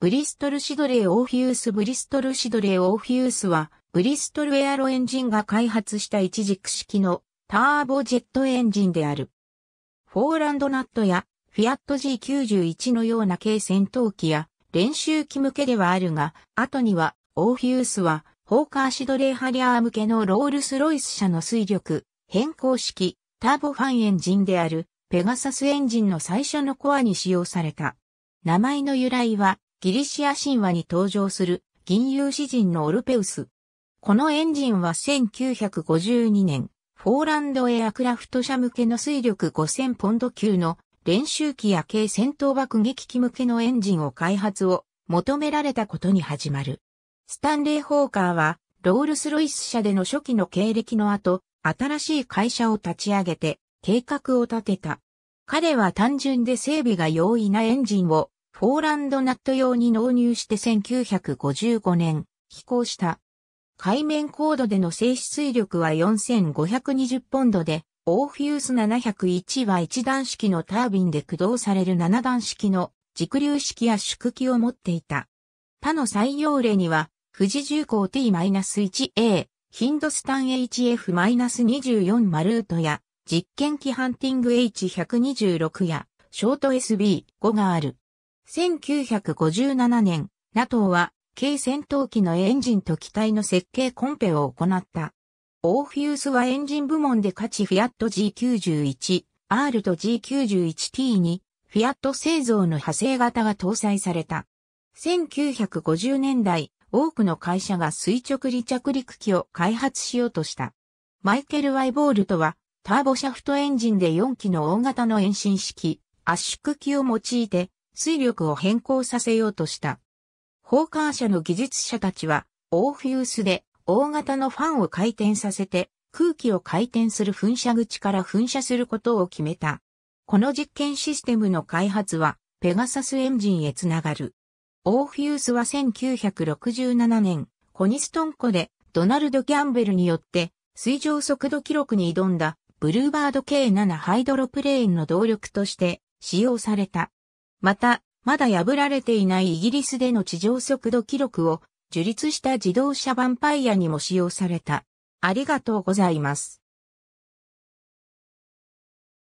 ブリストルシドレーオーフィウスブリストルシドレーオーフィウスは、ブリストルエアロエンジンが開発した一軸式のターボジェットエンジンである。フォーランドナットやフィアット G91 のような軽戦闘機や練習機向けではあるが、後にはオーフィウスはホーカーシドレーハリアー向けのロールスロイス社の水力変更式ターボファンエンジンであるペガサスエンジンの最初のコアに使用された。名前の由来はギリシア神話に登場する銀融詩人のオルペウス。このエンジンは1952年、フォーランドエアクラフト社向けの水力5000ポンド級の練習機や軽戦闘爆撃機向けのエンジンを開発を求められたことに始まる。スタンレー・ホーカーは、ロールス・ロイス社での初期の経歴の後、新しい会社を立ち上げて、計画を立てた。彼は単純で整備が容易なエンジンをポーランドナット用に納入して1955年、飛行した。海面高度での静止水力は4520ポンドで、オーフィウス701は1段式のタービンで駆動される7段式の軸流式や縮機を持っていた。他の採用例には、富士重工 T-1A、ヒンドスタン HF-24 マルートや、実験機ハンティング H126 や、ショート SB5 がある。1957年、NATO は、軽戦闘機のエンジンと機体の設計コンペを行った。オーフィウスはエンジン部門で価値フィアット G91、R と G91T に、フィアット製造の派生型が搭載された。1950年代、多くの会社が垂直離着陸機を開発しようとした。マイケル・ワイボールとは、ターボシャフトエンジンで4機の大型の遠心式、圧縮機を用いて、推力を変更させようとした。ホーカー社の技術者たちは、オーフィウスで大型のファンを回転させて、空気を回転する噴射口から噴射することを決めた。この実験システムの開発は、ペガサスエンジンへつながる。オーフィウスは1967年、コニストン湖でドナルド・ギャンベルによって水上速度記録に挑んだブルーバード K7 ハイドロプレーンの動力として使用された。また、まだ破られていないイギリスでの地上速度記録を樹立した自動車バンパイアにも使用された。ありがとうございます。